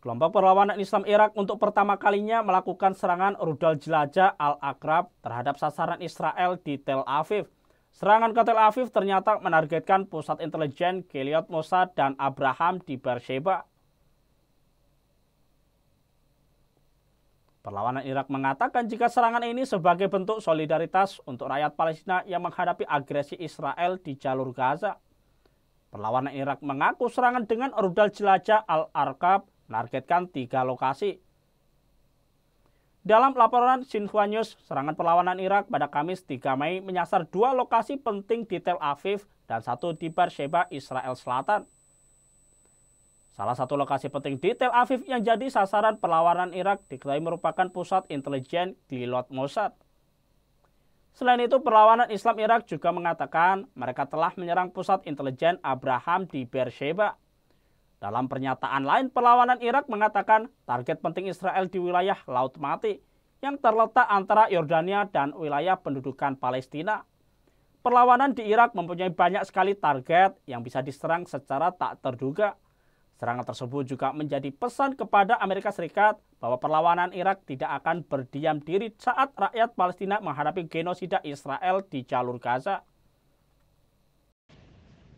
Kelompok perlawanan Islam Irak untuk pertama kalinya melakukan serangan rudal jelajah Al-Aqrab terhadap sasaran Israel di Tel Aviv. Serangan ke Tel Aviv ternyata menargetkan pusat intelijen Gilead Mossad dan Abraham di Beersheba. Perlawanan Irak mengatakan jika serangan ini sebagai bentuk solidaritas untuk rakyat Palestina yang menghadapi agresi Israel di jalur Gaza. Perlawanan Irak mengaku serangan dengan rudal jelajah Al-Arqab menargetkan tiga lokasi. Dalam laporan Xinhua News, serangan perlawanan Irak pada Kamis 3 Mei menyasar dua lokasi penting di Tel Aviv dan satu di Beersheba, Israel Selatan. Salah satu lokasi penting di Tel Aviv yang jadi sasaran perlawanan Irak diklaim merupakan pusat intelijen Gilot Mossad. Selain itu, perlawanan Islam Irak juga mengatakan mereka telah menyerang pusat intelijen Abraham di Beersheba. Dalam pernyataan lain, perlawanan Irak mengatakan target penting Israel di wilayah Laut Mati yang terletak antara Yordania dan wilayah pendudukan Palestina. Perlawanan di Irak mempunyai banyak sekali target yang bisa diserang secara tak terduga. Serangan tersebut juga menjadi pesan kepada Amerika Serikat bahwa perlawanan Irak tidak akan berdiam diri saat rakyat Palestina menghadapi genosida Israel di jalur Gaza.